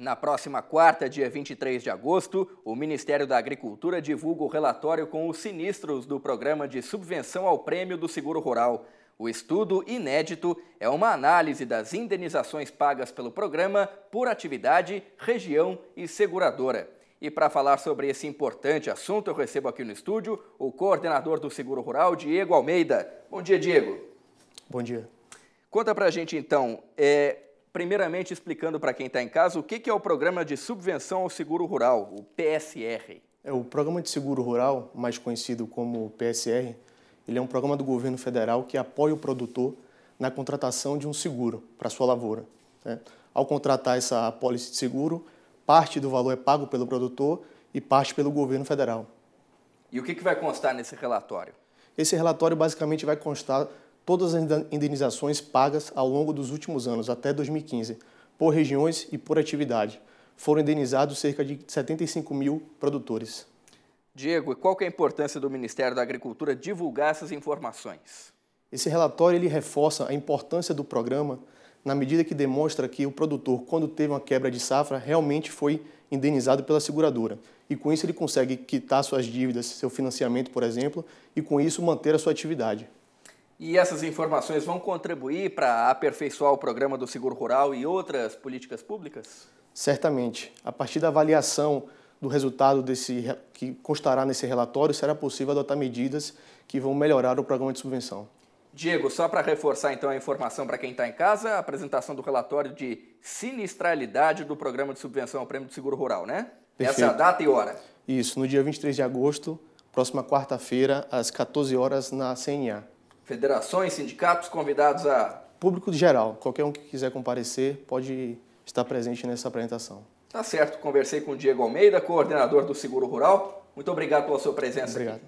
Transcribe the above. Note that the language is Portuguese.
Na próxima quarta, dia 23 de agosto, o Ministério da Agricultura divulga o relatório com os sinistros do programa de subvenção ao prêmio do seguro rural. O estudo inédito é uma análise das indenizações pagas pelo programa por atividade, região e seguradora. E para falar sobre esse importante assunto, eu recebo aqui no estúdio o coordenador do Seguro Rural, Diego Almeida. Bom dia, Diego. Bom dia. Conta para a gente então, é, primeiramente explicando para quem está em casa o que, que é o Programa de Subvenção ao Seguro Rural, o PSR. É, o Programa de Seguro Rural, mais conhecido como PSR, ele é um programa do governo federal que apoia o produtor na contratação de um seguro para sua lavoura. Né? Ao contratar essa apólice de seguro, parte do valor é pago pelo produtor e parte pelo governo federal. E o que, que vai constar nesse relatório? Esse relatório basicamente vai constar todas as indenizações pagas ao longo dos últimos anos, até 2015, por regiões e por atividade. Foram indenizados cerca de 75 mil produtores. Diego, qual é a importância do Ministério da Agricultura divulgar essas informações? Esse relatório ele reforça a importância do programa na medida que demonstra que o produtor, quando teve uma quebra de safra, realmente foi indenizado pela seguradora. E com isso ele consegue quitar suas dívidas, seu financiamento, por exemplo, e com isso manter a sua atividade. E essas informações vão contribuir para aperfeiçoar o programa do seguro rural e outras políticas públicas? Certamente. A partir da avaliação do resultado desse, que constará nesse relatório, será possível adotar medidas que vão melhorar o programa de subvenção. Diego, só para reforçar então a informação para quem está em casa, a apresentação do relatório de sinistralidade do programa de subvenção ao Prêmio do Seguro Rural, né? Perfeito. Essa é a data e hora. Isso, no dia 23 de agosto, próxima quarta-feira, às 14 horas na CNA. Federações, sindicatos convidados a. Público geral, qualquer um que quiser comparecer pode estar presente nessa apresentação. Tá certo, conversei com o Diego Almeida, coordenador do Seguro Rural. Muito obrigado pela sua presença. Obrigado. Aqui.